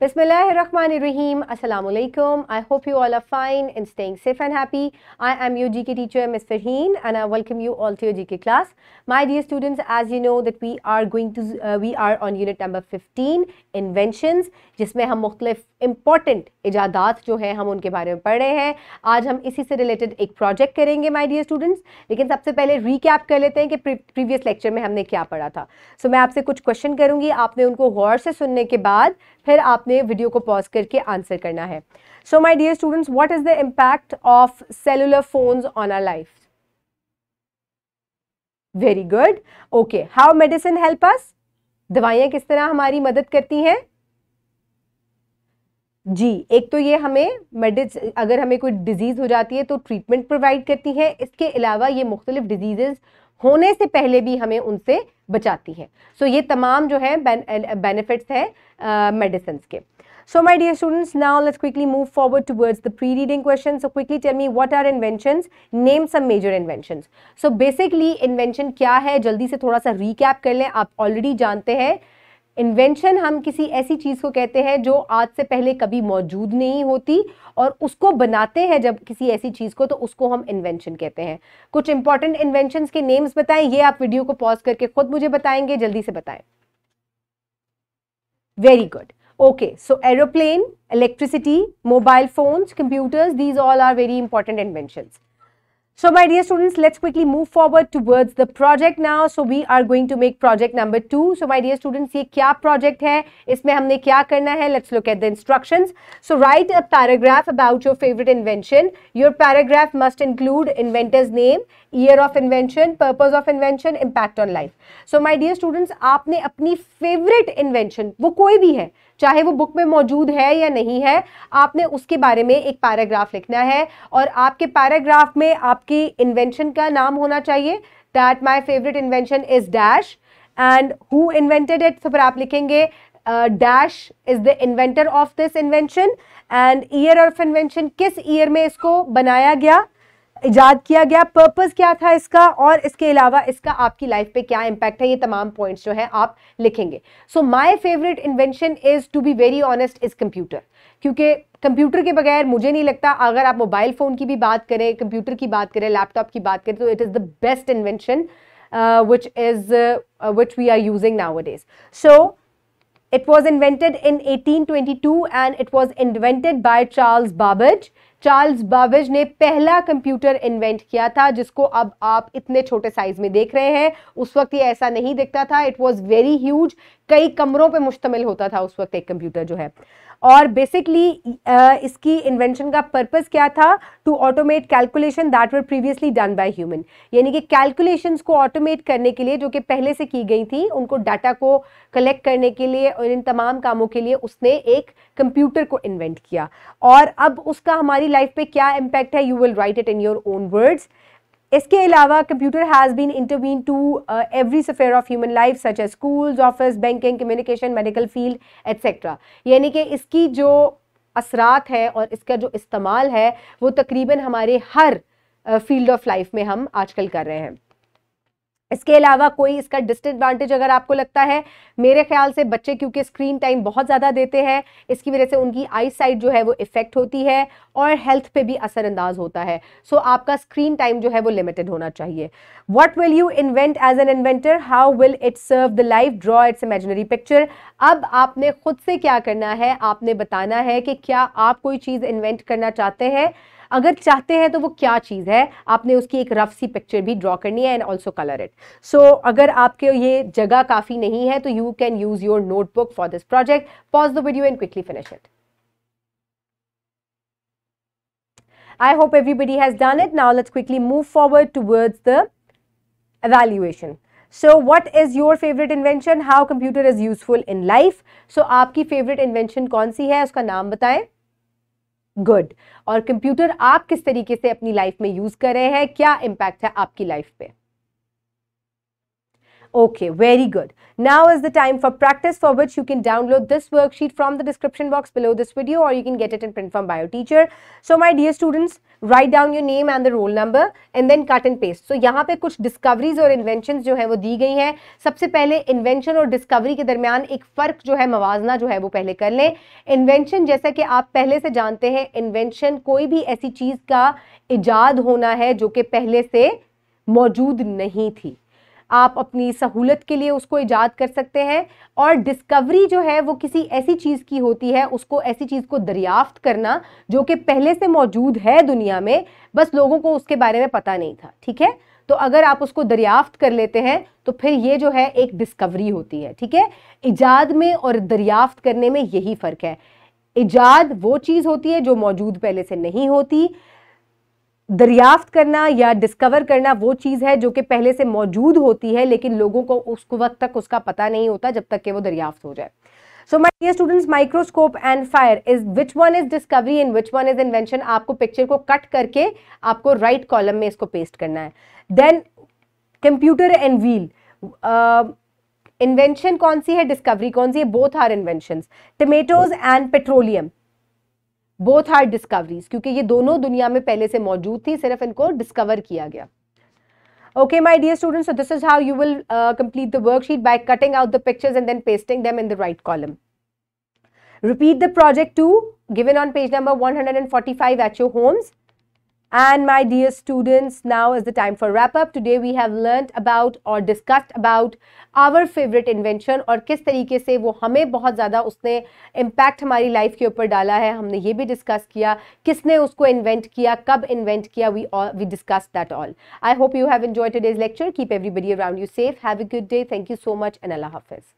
Rahim. Assalamu alaikum. I hope you all are fine and staying safe and happy. I am your GK teacher, Ms. Farheen, and I welcome you all to your GK class. My dear students, as you know that we are going to, uh, we are on unit number 15, Inventions, जिसमें हम मुख्तलिफ important इजादात जो है हम उनके बारे में पढ़ रहे हैं आज हम इसी से रिलेटेड एक प्रोजेक्ट करेंगे माय डियर स्टूडेंट्स लेकिन सबसे पहले रीकैप कर लेते हैं कि प्रीवियस लेक्चर में हमने क्या पढ़ा था सो so, मैं आपसे कुछ क्वेश्चन करूंगी आपने उनको गौर से सुनने के बाद फिर आपने वीडियो को पॉज करके आंसर करना है so my dear students what is the impact of cellular phones on our life very good okay how medicine help us दवाइयाँ किस तरह हमारी मदद करती हैं जी एक तो ये हमें मेडिस अगर हमें कोई डिजीज़ हो जाती है तो ट्रीटमेंट प्रोवाइड करती है इसके अलावा ये मुख्तलिफ डिजीज़ होने से पहले भी हमें उनसे बचाती है सो so, ये तमाम जो है बेनिफिट्स हैं मेडिसन्स के so my dear students now let's quickly move forward towards the pre reading question so quickly tell me what are inventions name some major inventions so basically invention क्या है जल्दी से थोड़ा सा recap कर लें आप ऑलरेडी जानते हैं इन्वेंशन हम किसी ऐसी चीज़ को कहते हैं जो आज से पहले कभी मौजूद नहीं होती और उसको बनाते हैं जब किसी ऐसी चीज़ को तो उसको हम इन्वेंशन कहते हैं कुछ इंपॉर्टेंट इन्वेंशन के नेम्स बताएं ये आप वीडियो को पॉज करके खुद मुझे बताएंगे जल्दी से बताएं very good okay so aeroplane electricity mobile phones computers these all are very important invention So my dear students, let's quickly move forward towards the project now. So we are going to make project number two. So my dear students, see क्या project है इसमें हमने क्या करना है Let's look at the instructions. So write a paragraph about your favorite invention. Your paragraph must include inventor's name, year of invention, purpose of invention, impact on life. So my dear students, आपने apni favorite invention, वो कोई भी है चाहे वो book में मौजूद है या नहीं है आपने उसके बारे में एक पैराग्राफ लिखना है और आपके पैराग्राफ में आपकी इन्वेंशन का नाम होना चाहिए that my favourite invention is dash and who invented it तो फिर आप लिखेंगे dash is the inventor of this invention and year of invention किस ईयर में इसको बनाया गया ईजाद किया गया पर्पस क्या था इसका और इसके अलावा इसका आपकी लाइफ पे क्या इम्पैक्ट है ये तमाम पॉइंट्स जो है आप लिखेंगे so my favourite invention is to be very honest is computer क्योंकि कंप्यूटर के बगैर मुझे नहीं लगता अगर आप मोबाइल फ़ोन की भी बात करें कंप्यूटर की बात करें लैपटॉप की बात करें तो it is the best invention which is which we are using nowadays so It was invented in 1822 and it was invented by Charles Babbage. Charles Babbage ने पहला कंप्यूटर इन्वेंट किया था जिसको अब आप इतने छोटे साइज में देख रहे हैं उस वक्त ये ऐसा नहीं दिखता था इट वॉज वेरी ह्यूज कई कमरों पे मुश्तमिल होता था उस वक्त एक कंप्यूटर जो है और बेसिकली e, uh, इसकी इन्वेंशन का पर्पस क्या था to automate calculation that were previously done by human यानी कि कैलकुलेशंस को ऑटोमेट करने के लिए जो कि पहले से की गई थी उनको डाटा को कलेक्ट करने के लिए और इन तमाम कामों के लिए उसने एक कंप्यूटर को इन्वेंट किया और अब उसका हमारी लाइफ पे क्या इम्पैक्ट है you will write it in your own words इसके अलावा computer has been intervene to every sphere of human life such as schools office banking communication medical field etcetera यानी कि इसकी जो असरात है और इसका जो इस्तेमाल है वो तकरीबन हमारे हर फील्ड ऑफ लाइफ में हम आजकल कर रहे हैं इसके अलावा कोई इसका डिसएडवांटेज अगर आपको लगता है मेरे ख्याल से बच्चे क्योंकि स्क्रीन टाइम बहुत ज़्यादा देते हैं इसकी वजह से उनकी आई साइट जो है वो इफ़ेक्ट होती है और हेल्थ पे भी असरअंदाज होता है सो so, आपका स्क्रीन टाइम जो है वो लिमिटेड होना चाहिए what will you invent as an inventor how will it serve the life draw its imaginary picture अब आपने खुद से क्या करना है आपने बताना है कि क्या आप कोई चीज़ इन्वेंट करना चाहते हैं अगर चाहते हैं तो वो क्या चीज़ है आपने उसकी एक रफ सी पिक्चर भी ड्रॉ करनी है and also colour it so अगर आपके ये जगह काफ़ी नहीं है तो you can use your notebook for this project pause the video and quickly finish it I hope everybody has done it. Now let's quickly move forward towards the evaluation. So what is your favorite invention? How computer is useful in life? So आपकी favorite invention कौन सी है उसका नाम बताएं good और computer आप किस तरीके से अपनी लाइफ में यूज़ कर रहे हैं क्या इम्पैक्ट है आपकी लाइफ पे Okay, very good. Now is the time for practice for which you can download this worksheet from the description box below this video or you can get it in print from Bio Teacher. So my dear students, write down your name and the roll number and then cut and paste. So yahan pe kuch discoveries और inventions jo hai wo di gayi हैं. sabse pehle invention aur discovery ke darmiyan ek fark jo hai mawazna jo hai wo pehle kar le Invention jaisa ki aap pehle se jante hain invention koi bhi aisi cheez ka इजाद hona hai jo ke pehle se मौजूद नहीं थी आप अपनी सहूलत के लिए उसको ईजाद कर सकते हैं और डिस्कवरी जो है वो किसी ऐसी चीज़ की होती है उसको ऐसी चीज़ को दरियाफ्त करना जो कि पहले से मौजूद है दुनिया में बस लोगों को उसके बारे में पता नहीं था ठीक है तो अगर आप उसको दरियाफ्त कर लेते हैं तो फिर ये जो है एक डिस्कवरी होती है ठीक है ईजाद में और दरियाफ्त करने में यही फ़र्क है ईजाद वो चीज़ होती है जो मौजूद पहले से नहीं होती दरियाफ्त करना या डिस्कवर करना वो चीज़ है जो कि पहले से मौजूद होती है लेकिन लोगों को उस वक्त तक उसका पता नहीं होता जब तक कि वो दरियाफ्त हो जाए so my dear students microscope and fire is which one is discovery and which one is invention आपको पिक्चर को कट करके आपको राइट right कॉलम में इसको पेस्ट करना है then computer and wheel invention कौन सी है डिस्कवरी कौन सी है both are invention tomatoes and petroleum both are discoveries क्योंकि ये दोनों दुनिया में पहले से मौजूद थी सिर्फ इनको डिस्कवर किया गया okay my dear students this is how you will complete the worksheet by cutting out the pictures and then pasting them in the right column repeat the project to given on page number one hundred and forty five H O homes And my dear students, now is the time for wrap up. Today we have learnt about or discussed about our favorite invention or किस तरीके से वो हमें बहुत ज़्यादा उसने impact हमारी life के ऊपर डाला है हमने ये भी discuss किया किसने उसको invent किया कब invent किया we all we discussed that all. I hope you have enjoyed today's lecture. Keep everybody around you safe. Have a good day. Thank you so much and Allah Hafiz.